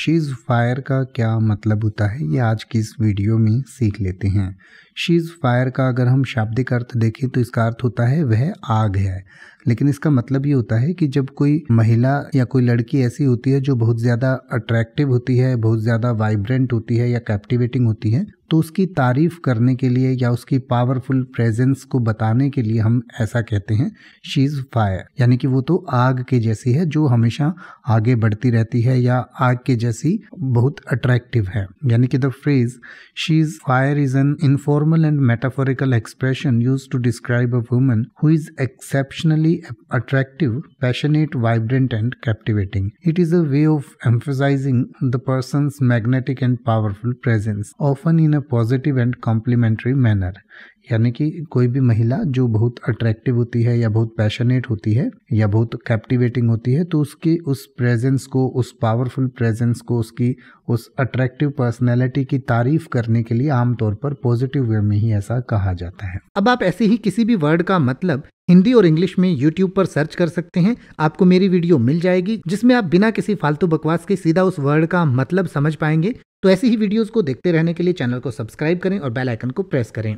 She's fire का क्या मतलब होता है ये आज की इस वीडियो में सीख लेते हैं शीज़ फायर का अगर हम शाब्दिक अर्थ देखें तो इसका अर्थ होता है वह आग है लेकिन इसका मतलब ये होता है कि जब कोई महिला या कोई लड़की ऐसी होती है जो बहुत ज़्यादा अट्रैक्टिव होती है बहुत ज़्यादा वाइब्रेंट होती है या कैप्टिवेटिंग होती है तो उसकी तारीफ करने के लिए या उसकी पावरफुल प्रेजेंस को बताने के लिए हम ऐसा कहते हैं शी इज़ फायर यानी कि वो तो आग के जैसी है जो हमेशा आगे बढ़ती रहती है या आग के जैसी बहुत अट्रैक्टिव है यानी कि the phrase she is fire is an informal and metaphorical expression use to describe a woman who is exceptionally attractive, passionate, vibrant, and captivating. It is a way of emphasizing the person's magnetic and powerful presence, often in a positive and complimentary manner. यानी कि कोई भी महिला जो बहुत attractive होती है या बहुत पैशनेट होती है या बहुत कैप्टिवेटिंग होती है तो उसकी उस प्रेजेंस को उस पावरफुल प्रेजेंस को उसकी उस अट्रैक्टिव पर्सनैलिटी की तारीफ करने के लिए आमतौर पर पॉजिटिव वे में ही ऐसा कहा जाता है अब आप ऐसे ही किसी भी वर्ड का मतलब हिंदी और इंग्लिश में यूट्यूब पर सर्च कर सकते हैं आपको मेरी वीडियो मिल जाएगी जिसमें आप बिना किसी फालतू बकवास के सीधा उस वर्ड का मतलब समझ पाएंगे तो ऐसी ही वीडियोस को देखते रहने के लिए चैनल को सब्सक्राइब करें और बेल आइकन को प्रेस करें